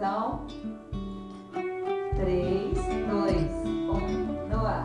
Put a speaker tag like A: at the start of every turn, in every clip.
A: Respiração. Três, dois, um, no ar.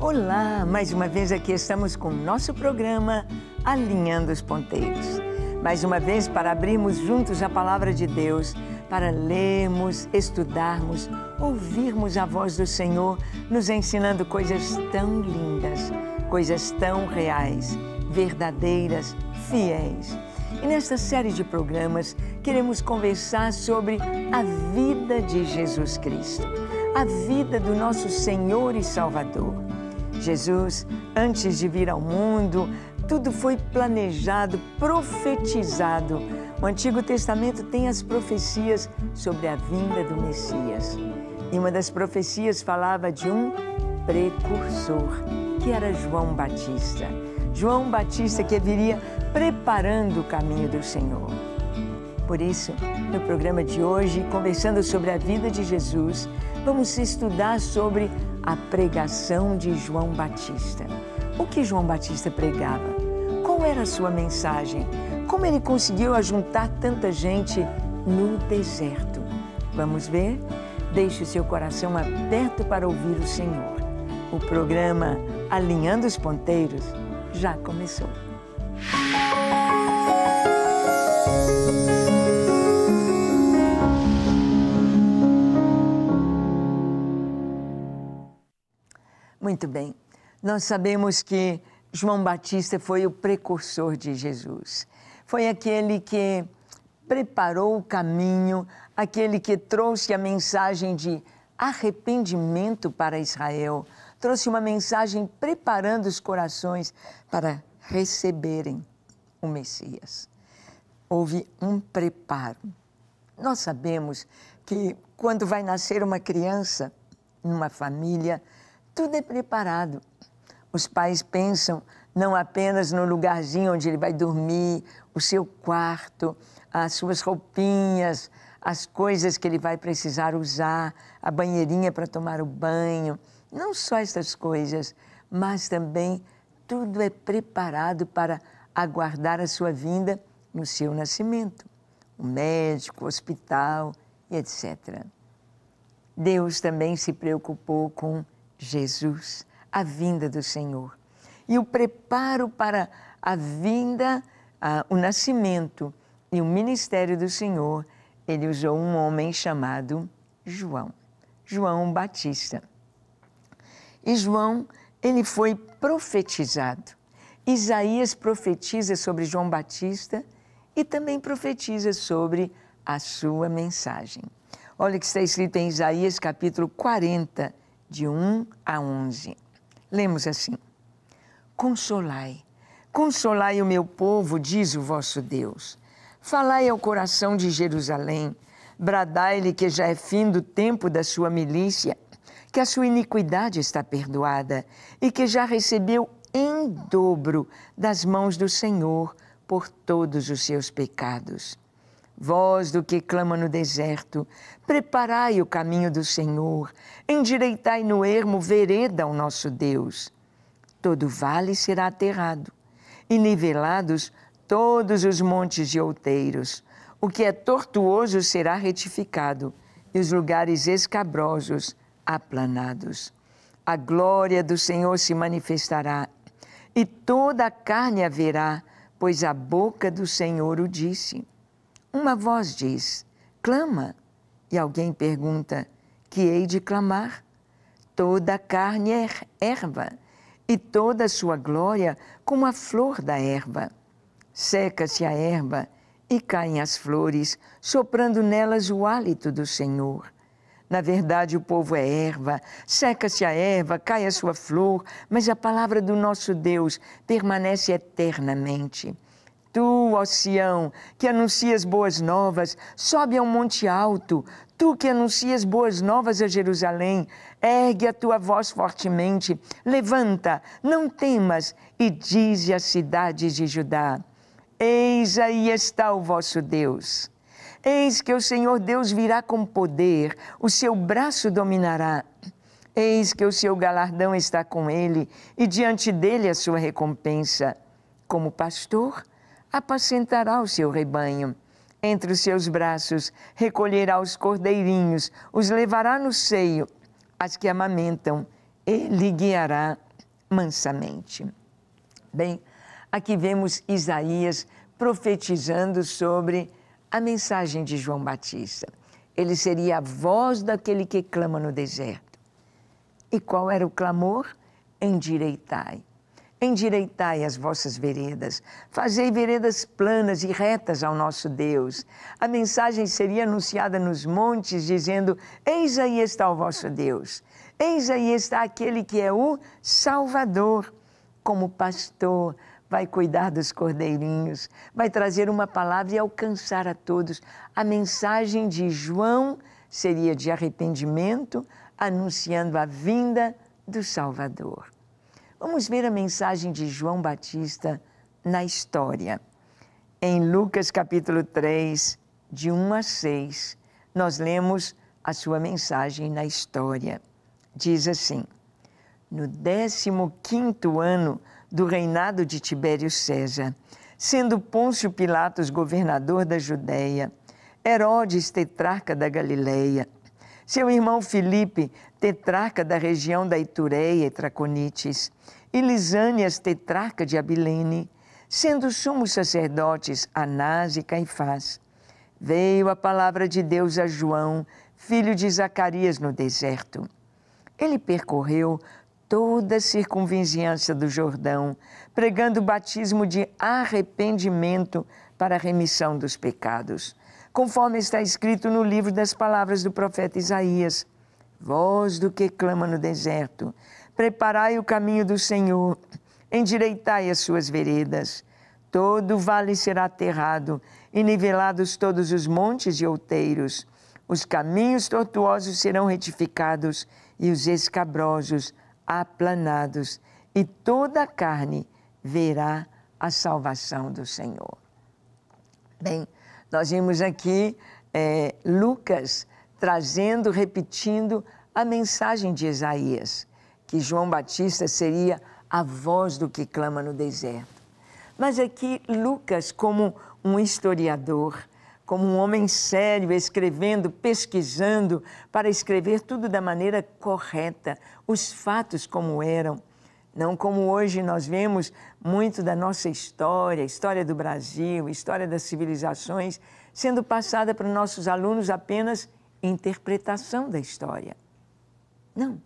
A: Olá, mais uma vez aqui estamos com o nosso programa Alinhando os Ponteiros. Mais uma vez para abrirmos juntos a palavra de Deus, para lermos, estudarmos, ouvirmos a voz do Senhor nos ensinando coisas tão lindas, coisas tão reais, verdadeiras, fiéis. E nesta série de programas queremos conversar sobre a vida de Jesus Cristo, a vida do nosso Senhor e Salvador. Jesus, antes de vir ao mundo, tudo foi planejado, profetizado. O Antigo Testamento tem as profecias sobre a vinda do Messias. E uma das profecias falava de um precursor, que era João Batista. João Batista que viria preparando o caminho do Senhor. Por isso, no programa de hoje, conversando sobre a vida de Jesus, vamos estudar sobre a pregação de João Batista. O que João Batista pregava? Qual era a sua mensagem? Como ele conseguiu ajuntar tanta gente no deserto? Vamos ver? Deixe o seu coração aberto para ouvir o Senhor. O programa Alinhando os Ponteiros já começou. Muito bem. Nós sabemos que João Batista foi o precursor de Jesus. Foi aquele que preparou o caminho, aquele que trouxe a mensagem de arrependimento para Israel, trouxe uma mensagem preparando os corações para receberem o Messias. Houve um preparo. Nós sabemos que quando vai nascer uma criança numa família, tudo é preparado. Os pais pensam não apenas no lugarzinho onde ele vai dormir, o seu quarto, as suas roupinhas, as coisas que ele vai precisar usar, a banheirinha para tomar o banho, não só estas coisas, mas também tudo é preparado para aguardar a sua vinda no seu nascimento o médico, o hospital e etc. Deus também se preocupou com Jesus, a vinda do Senhor, e o preparo para a vinda, a, ah, o nascimento e o ministério do Senhor. Ele usou um homem chamado João, João Batista. E João, ele foi profetizado. Isaías profetiza sobre João Batista e também profetiza sobre a sua mensagem. Olha o que está escrito em Isaías capítulo 40, de 1 a 11. Lemos assim: Consolai, consolai o meu povo, diz o vosso Deus. Falai ao coração de Jerusalém, bradai-lhe que já é fim do tempo da sua milícia que a sua iniquidade está perdoada e que já recebeu em dobro das mãos do Senhor por todos os seus pecados. Vós do que clama no deserto, preparai o caminho do Senhor, endireitai no ermo vereda ao nosso Deus. Todo vale será aterrado, e nivelados todos os montes de outeiros. O que é tortuoso será retificado, e os lugares escabrosos aplanados. A glória do Senhor se manifestará, e toda a carne haverá, pois a boca do Senhor o disse. Uma voz diz: clama. E alguém pergunta: que hei de clamar? Toda a carne é erva, e toda a sua glória como a flor da erva. Seca-se a erva, e caem as flores, soprando nelas o hálito do Senhor. Na verdade, o povo é erva, seca-se a erva, cai a sua flor, mas a palavra do nosso Deus permanece eternamente. Tu, ó Sião, que anuncias boas novas, sobe ao monte alto. Tu que anuncias boas novas a Jerusalém, ergue a tua voz fortemente, levanta, não temas, e dize às cidades de Judá: Eis aí está o vosso Deus. Eis que o Senhor Deus virá com poder, o seu braço dominará. Eis que o seu galardão está com ele e diante dele a sua recompensa. Como pastor, apacentará o seu rebanho. Entre os seus braços recolherá os cordeirinhos, os levará no seio, as que amamentam, ele guiará mansamente. Bem, aqui vemos Isaías profetizando sobre a mensagem de João Batista. Ele seria a voz daquele que clama no deserto. E qual era o clamor? Endireitai. Endireitai as vossas veredas, fazei veredas planas e retas ao nosso Deus. A mensagem seria anunciada nos montes, dizendo: Eis aí está o vosso Deus, eis aí está aquele que é o Salvador, como pastor, vai cuidar dos cordeirinhos, vai trazer uma palavra e alcançar a todos. A mensagem de João seria de arrependimento, anunciando a vinda do Salvador. Vamos ver a mensagem de João Batista na história. Em Lucas capítulo 3, de 1 a 6, nós lemos a sua mensagem na história. Diz assim: No 15 quinto ano do reinado de Tibério César, sendo Pôncio Pilatos governador da Judéia, Herodes tetrarca da Galileia, seu irmão Filipe, tetrarca da região da Itureia e Traconites, e Lisânias, tetrarca de Abilene, sendo sumos sacerdotes Anás e Caifás. Veio a palavra de Deus a João, filho de Zacarias, no deserto. Ele percorreu toda a circunvizinhança do Jordão, pregando o batismo de arrependimento para a remissão dos pecados, conforme está escrito no livro das palavras do profeta Isaías: Voz do que clama no deserto, preparai o caminho do Senhor, endireitai as suas veredas. Todo vale será aterrado e nivelados todos os montes e outeiros. Os caminhos tortuosos serão retificados e os escabrosos aplanados, e toda a carne verá a salvação do Senhor. Bem, nós vimos aqui é, Lucas trazendo, repetindo a mensagem de Isaías, que João Batista seria a voz do que clama no deserto. Mas aqui Lucas, como um historiador, como um homem sério, escrevendo, pesquisando, para escrever tudo da maneira correta, os fatos como eram. Não como hoje nós vemos muito da nossa história, história do Brasil, história das civilizações, sendo passada para nossos alunos apenas interpretação da história. Não.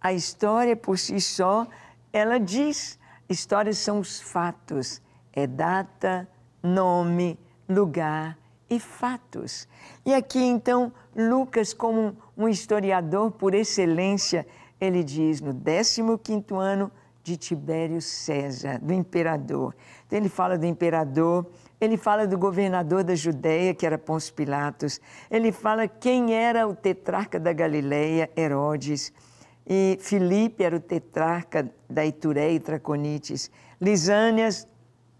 A: A história por si só, ela diz. Histórias são os fatos. É data, nome, lugar e fatos. E aqui então, Lucas, como um historiador por excelência, ele diz no 15 ano de Tibério César, do imperador. Então, ele fala do imperador, ele fala do governador da Judéia, que era Pôncio Pilatos, ele fala quem era o tetrarca da Galileia, Herodes, e Filipe era o tetrarca da Itureia e Traconites, Lisânias,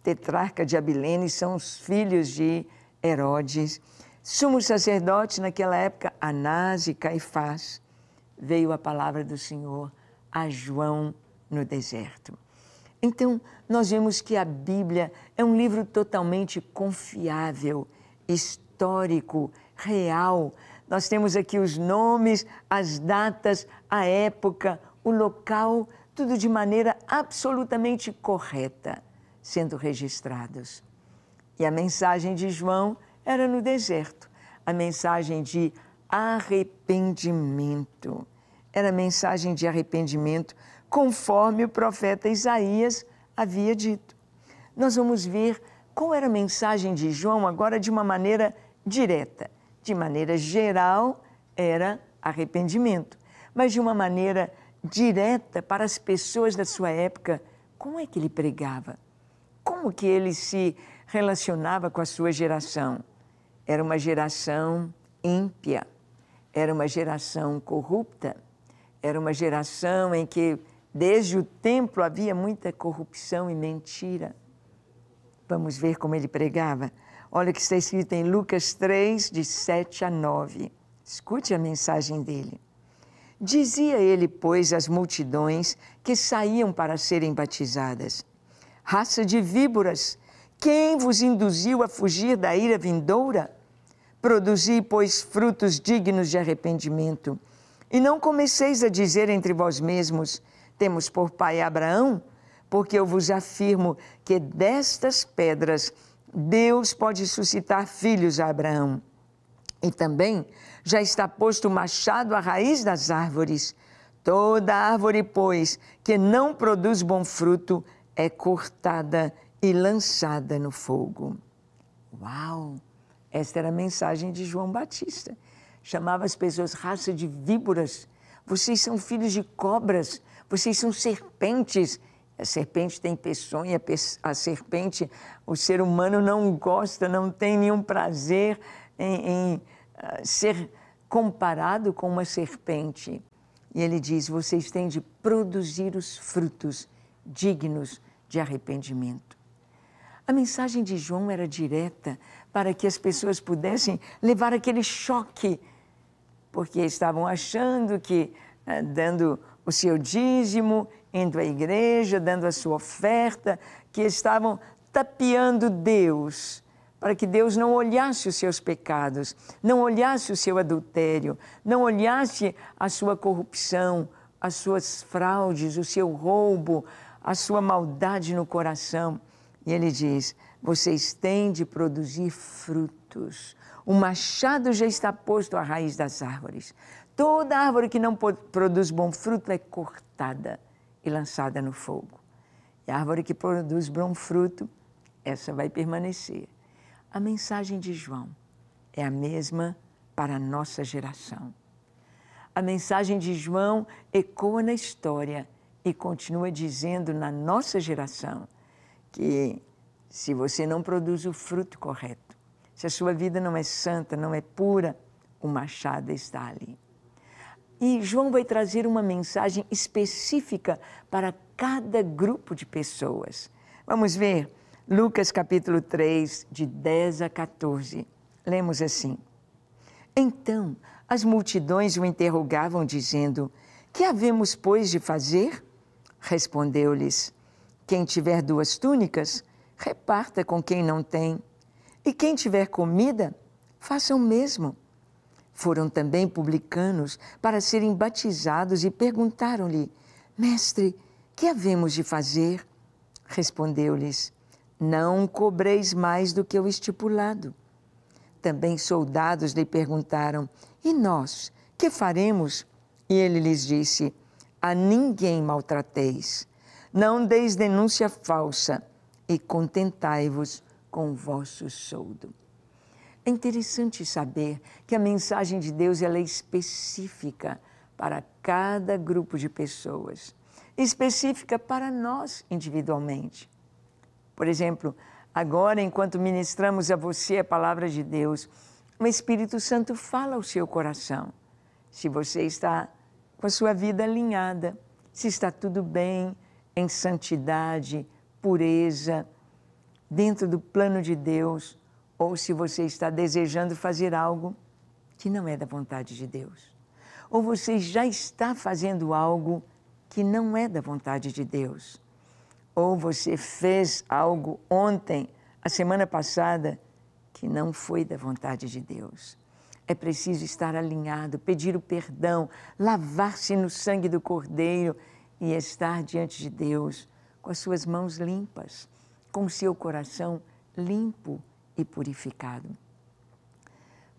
A: tetrarca de Abilene, são os filhos de Herodes, sumo sacerdote naquela época, Anás e Caifás, veio a palavra do Senhor a João no deserto. Então, nós vemos que a Bíblia é um livro totalmente confiável, histórico, real. Nós temos aqui os nomes, as datas, a época, o local, tudo de maneira absolutamente correta sendo registrados. E a mensagem de João era no deserto a mensagem de arrependimento. Era a mensagem de arrependimento conforme o profeta Isaías havia dito. Nós vamos ver qual era a mensagem de João agora de uma maneira direta. De maneira geral, era arrependimento, mas de uma maneira direta para as pessoas da sua época, como é que ele pregava? Como que ele se relacionava com a sua geração. Era uma geração ímpia, era uma geração corrupta, era uma geração em que, desde o templo, havia muita corrupção e mentira. Vamos ver como ele pregava. Olha o que está escrito em Lucas 3, de 7 a 9. Escute a mensagem dele. Dizia ele, pois, às multidões que saíam para serem batizadas: Raça de víboras, quem vos induziu a fugir da ira vindoura? Produzi, pois, frutos dignos de arrependimento. E não comeceis a dizer entre vós mesmos: Temos por pai Abraão? Porque eu vos afirmo que destas pedras Deus pode suscitar filhos a Abraão. E também já está posto o machado à raiz das árvores. Toda árvore, pois, que não produz bom fruto é cortada e lançada no fogo. Uau! Esta era a mensagem de João Batista. Chamava as pessoas raça de víboras. Vocês são filhos de cobras, vocês são serpentes. A serpente tem peçonha, a serpente, o ser humano não gosta, não tem nenhum prazer em, em uh, ser comparado com uma serpente. E ele diz: vocês têm de produzir os frutos dignos de arrependimento. A mensagem de João era direta para que as pessoas pudessem levar aquele choque, porque estavam achando que, né, dando o seu dízimo, indo à igreja, dando a sua oferta, que estavam tapeando Deus, para que Deus não olhasse os seus pecados, não olhasse o seu adultério, não olhasse a sua corrupção, as suas fraudes, o seu roubo, a sua maldade no coração. E ele diz: Vocês têm de produzir frutos. O machado já está posto à raiz das árvores. Toda árvore que não produz bom fruto é cortada e lançada no fogo. E a árvore que produz bom fruto, essa vai permanecer. A mensagem de João é a mesma para a nossa geração. A mensagem de João ecoa na história e continua dizendo na nossa geração que se você não produz o fruto correto, se a sua vida não é santa, não é pura, o machado está ali. E João vai trazer uma mensagem específica para cada grupo de pessoas. Vamos ver Lucas capítulo 3, de 10 a 14. Lemos assim: Então as multidões o interrogavam, dizendo: Que havemos, pois, de fazer? Respondeu-lhes: quem tiver duas túnicas, reparta com quem não tem. E quem tiver comida, faça o mesmo. Foram também publicanos para serem batizados e perguntaram-lhe: Mestre, que havemos de fazer? Respondeu-lhes: Não cobreis mais do que o estipulado. Também soldados lhe perguntaram: E nós, que faremos? E ele lhes disse: A ninguém maltrateis. Não deis denúncia falsa e contentai-vos com o vosso soldo. É interessante saber que a mensagem de Deus ela é específica para cada grupo de pessoas, específica para nós individualmente. Por exemplo, agora, enquanto ministramos a você a palavra de Deus, o Espírito Santo fala ao seu coração. Se você está com a sua vida alinhada, se está tudo bem, em santidade, pureza, dentro do plano de Deus, ou se você está desejando fazer algo que não é da vontade de Deus, ou você já está fazendo algo que não é da vontade de Deus, ou você fez algo ontem, a semana passada, que não foi da vontade de Deus. É preciso estar alinhado, pedir o perdão, lavar-se no sangue do Cordeiro e estar diante de Deus com as suas mãos limpas, com o seu coração limpo e purificado.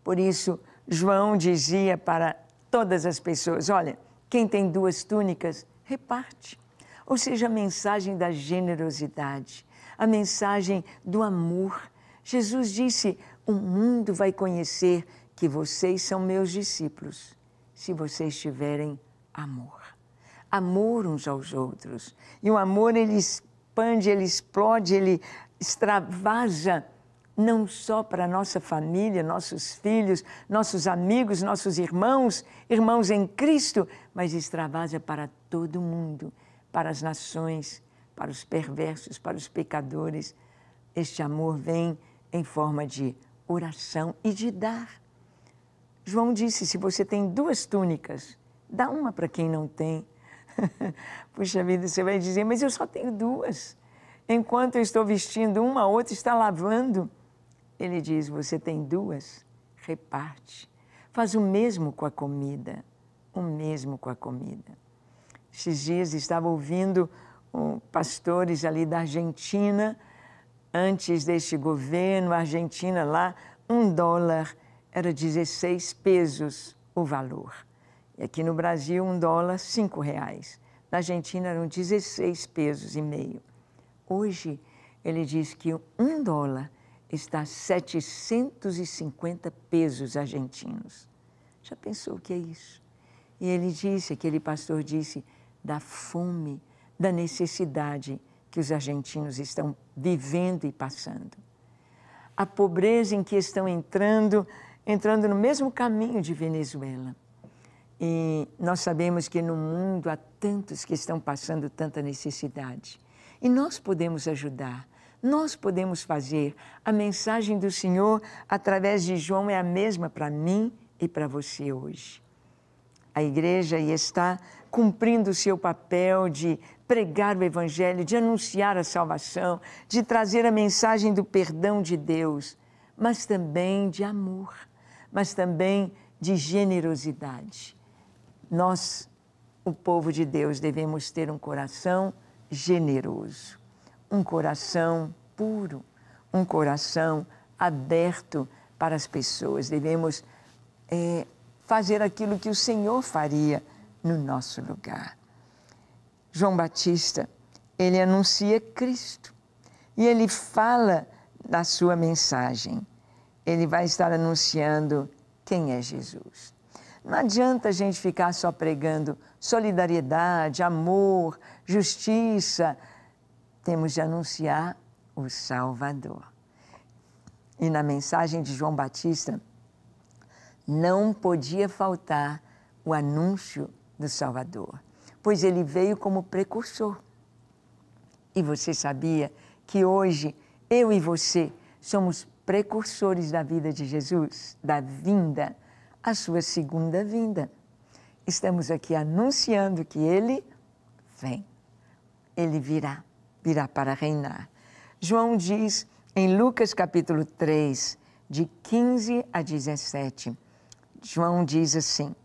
A: Por isso, João dizia para todas as pessoas: olha, quem tem duas túnicas, reparte. Ou seja, a mensagem da generosidade, a mensagem do amor. Jesus disse: o mundo vai conhecer que vocês são meus discípulos, se vocês tiverem amor amor uns aos outros. E o amor ele expande, ele explode, ele extravasa não só para nossa família, nossos filhos, nossos amigos, nossos irmãos, irmãos em Cristo, mas extravasa para todo mundo, para as nações, para os perversos, para os pecadores. Este amor vem em forma de oração e de dar. João disse: se você tem duas túnicas, dá uma para quem não tem, Puxa vida, você vai dizer, mas eu só tenho duas. Enquanto eu estou vestindo uma, a outra está lavando. Ele diz: Você tem duas? Reparte. Faz o mesmo com a comida. O mesmo com a comida. Esses dias estava ouvindo um, pastores ali da Argentina, antes deste governo, a Argentina lá, um dólar era 16 pesos o valor é aqui no Brasil, um dólar, cinco reais. Na Argentina, eram 16 pesos e meio. Hoje, ele diz que um dólar está 750 pesos argentinos. Já pensou o que é isso? E ele disse, aquele pastor disse, da fome, da necessidade que os argentinos estão vivendo e passando. A pobreza em que estão entrando, entrando no mesmo caminho de Venezuela. E nós sabemos que no mundo há tantos que estão passando tanta necessidade. E nós podemos ajudar, nós podemos fazer. A mensagem do Senhor através de João é a mesma para mim e para você hoje. A igreja está cumprindo o seu papel de pregar o Evangelho, de anunciar a salvação, de trazer a mensagem do perdão de Deus, mas também de amor, mas também de generosidade. Nós, o povo de Deus, devemos ter um coração generoso, um coração puro, um coração aberto para as pessoas. Devemos é, fazer aquilo que o Senhor faria no nosso lugar. João Batista, ele anuncia Cristo e ele fala da sua mensagem. Ele vai estar anunciando quem é Jesus. Não adianta a gente ficar só pregando solidariedade, amor, justiça. Temos de anunciar o Salvador. E na mensagem de João Batista, não podia faltar o anúncio do Salvador, pois ele veio como precursor. E você sabia que hoje eu e você somos precursores da vida de Jesus, da vinda a sua segunda vinda. Estamos aqui anunciando que ele vem. Ele virá, virá para reinar. João diz em Lucas capítulo 3, de 15 a 17. João diz assim: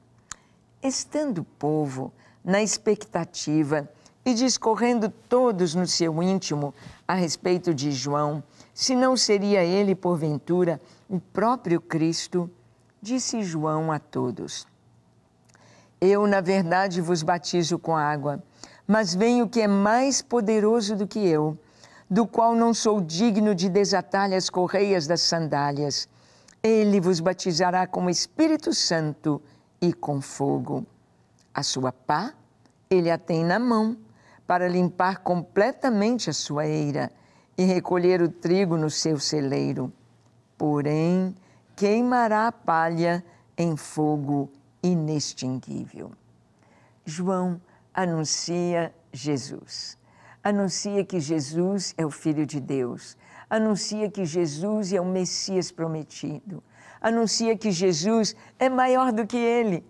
A: Estando o povo na expectativa e discorrendo todos no seu íntimo a respeito de João, se não seria ele, porventura, o próprio Cristo, disse João a todos: Eu, na verdade, vos batizo com água, mas vem o que é mais poderoso do que eu, do qual não sou digno de desatar as correias das sandálias. Ele vos batizará com o Espírito Santo e com fogo. A sua pá ele a tem na mão para limpar completamente a sua eira e recolher o trigo no seu celeiro. Porém, queimará a palha em fogo inextinguível. João anuncia Jesus. Anuncia que Jesus é o Filho de Deus. Anuncia que Jesus é o Messias prometido. Anuncia que Jesus é maior do que ele,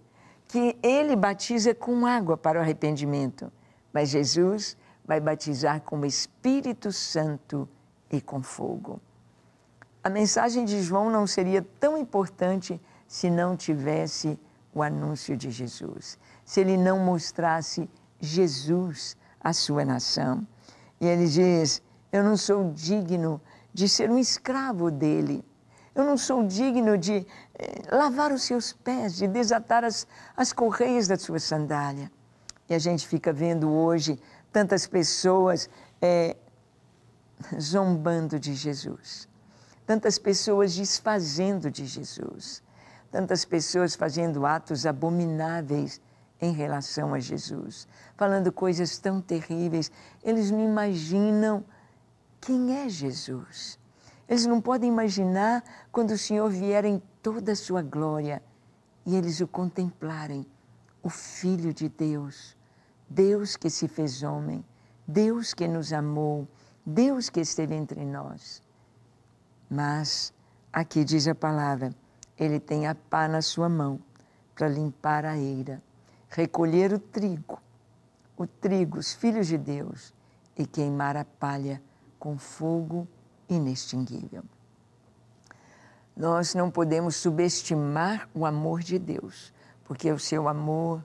A: que ele batiza com água para o arrependimento, mas Jesus vai batizar com o Espírito Santo e com fogo. A mensagem de João não seria tão importante se não tivesse o anúncio de Jesus, se ele não mostrasse Jesus à sua nação. E ele diz: Eu não sou digno de ser um escravo dele. Eu não sou digno de eh, lavar os seus pés, de desatar as, as correias da sua sandália. E a gente fica vendo hoje tantas pessoas é, zombando de Jesus tantas pessoas desfazendo de Jesus, tantas pessoas fazendo atos abomináveis em relação a Jesus, falando coisas tão terríveis. Eles não imaginam quem é Jesus. Eles não podem imaginar quando o Senhor vier em toda a sua glória e eles o contemplarem, o Filho de Deus, Deus que se fez homem, Deus que nos amou, Deus que esteve entre nós. Mas aqui diz a palavra: ele tem a pá na sua mão para limpar a eira, recolher o trigo, o trigo, os filhos de Deus, e queimar a palha com fogo inextinguível. Nós não podemos subestimar o amor de Deus, porque o seu amor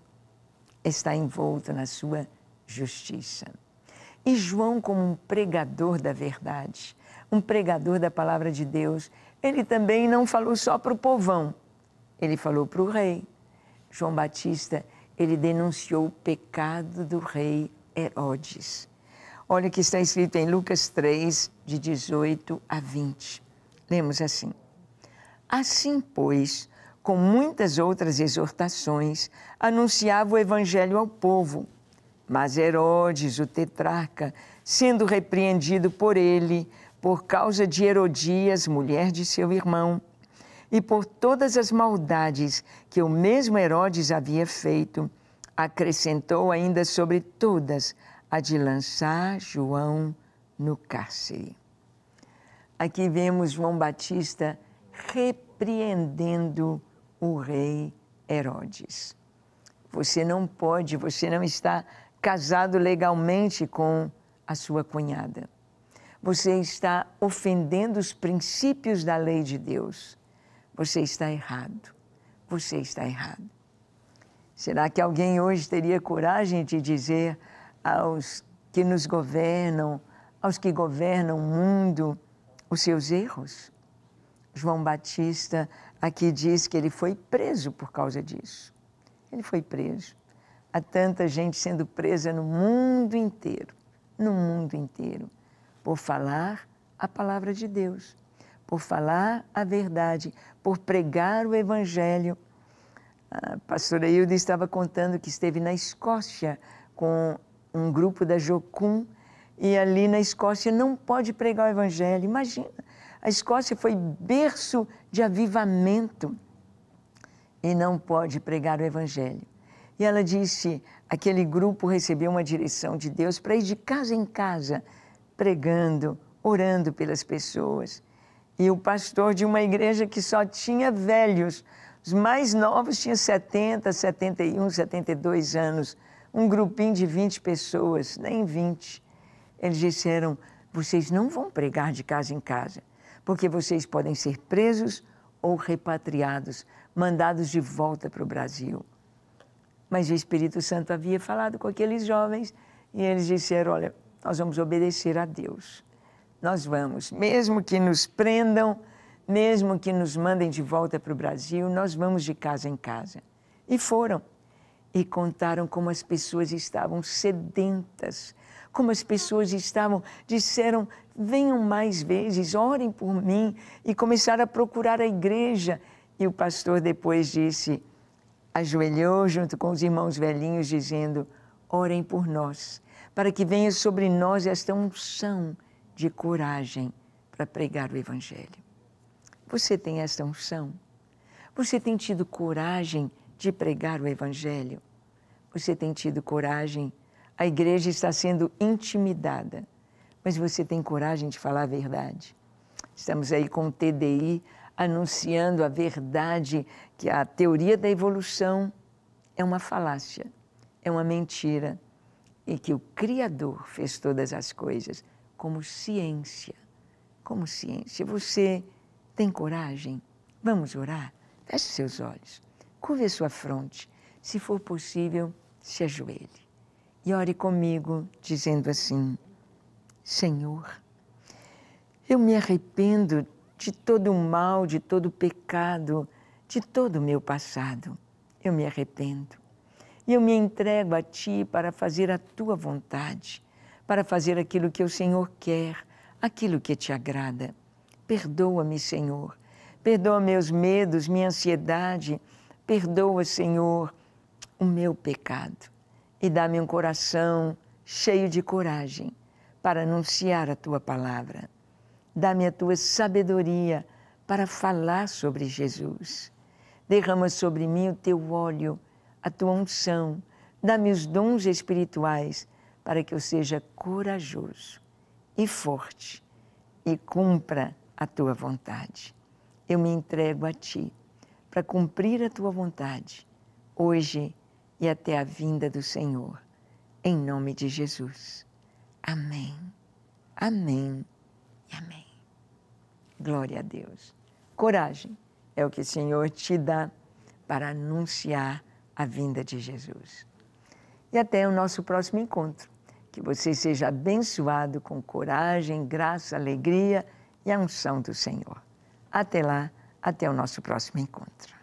A: está envolto na sua justiça. E João, como um pregador da verdade, um pregador da palavra de Deus. Ele também não falou só para o povão, ele falou para o rei. João Batista, ele denunciou o pecado do rei Herodes. Olha o que está escrito em Lucas 3, de 18 a 20. Lemos assim: Assim, pois, com muitas outras exortações, anunciava o evangelho ao povo. Mas Herodes, o tetrarca, sendo repreendido por ele, por causa de Herodias, mulher de seu irmão, e por todas as maldades que o mesmo Herodes havia feito, acrescentou ainda sobre todas a de lançar João no cárcere. Aqui vemos João Batista repreendendo o rei Herodes. Você não pode, você não está casado legalmente com a sua cunhada. Você está ofendendo os princípios da lei de Deus. Você está errado. Você está errado. Será que alguém hoje teria coragem de dizer aos que nos governam, aos que governam o mundo, os seus erros? João Batista aqui diz que ele foi preso por causa disso. Ele foi preso. Há tanta gente sendo presa no mundo inteiro, no mundo inteiro por falar a palavra de Deus, por falar a verdade, por pregar o Evangelho. A pastora Hilda estava contando que esteve na Escócia com um grupo da Jocum e ali na Escócia não pode pregar o Evangelho. Imagina, a Escócia foi berço de avivamento e não pode pregar o Evangelho. E ela disse: aquele grupo recebeu uma direção de Deus para ir de casa em casa pregando, orando pelas pessoas. E o pastor de uma igreja que só tinha velhos, os mais novos tinham 70, 71, 72 anos, um grupinho de 20 pessoas, nem 20. Eles disseram: vocês não vão pregar de casa em casa, porque vocês podem ser presos ou repatriados, mandados de volta para o Brasil. Mas o Espírito Santo havia falado com aqueles jovens e eles disseram: olha, nós vamos obedecer a Deus. Nós vamos, mesmo que nos prendam, mesmo que nos mandem de volta para o Brasil, nós vamos de casa em casa. E foram. E contaram como as pessoas estavam sedentas, como as pessoas estavam, disseram: venham mais vezes, orem por mim, e começaram a procurar a igreja. E o pastor depois disse, ajoelhou junto com os irmãos velhinhos, dizendo: orem por nós para que venha sobre nós esta unção de coragem para pregar o Evangelho. Você tem esta unção? Você tem tido coragem de pregar o Evangelho? Você tem tido coragem? A igreja está sendo intimidada, mas você tem coragem de falar a verdade? Estamos aí com o TDI anunciando a verdade que a teoria da evolução é uma falácia, é uma mentira e que o Criador fez todas as coisas como ciência. Como ciência. Você tem coragem? Vamos orar? Feche seus olhos, curve sua fronte, se for possível, se ajoelhe e ore comigo, dizendo assim: Senhor, eu me arrependo de todo o mal, de todo o pecado, de todo o meu passado. Eu me arrependo. E eu me entrego a Ti para fazer a Tua vontade, para fazer aquilo que o Senhor quer, aquilo que te agrada. Perdoa-me, Senhor. Perdoa meus medos, minha ansiedade. Perdoa, Senhor, o meu pecado. E dá-me um coração cheio de coragem para anunciar a tua palavra. Dá-me a tua sabedoria para falar sobre Jesus. Derrama sobre mim o teu óleo a tua unção, dá-me os dons espirituais para que eu seja corajoso e forte e cumpra a tua vontade. Eu me entrego a ti para cumprir a tua vontade, hoje e até a vinda do Senhor, em nome de Jesus. Amém, amém e amém. Glória a Deus. Coragem é o que o Senhor te dá para anunciar a vinda de Jesus. E até o nosso próximo encontro. Que você seja abençoado com coragem, graça, alegria e a unção do Senhor. Até lá, até o nosso próximo encontro.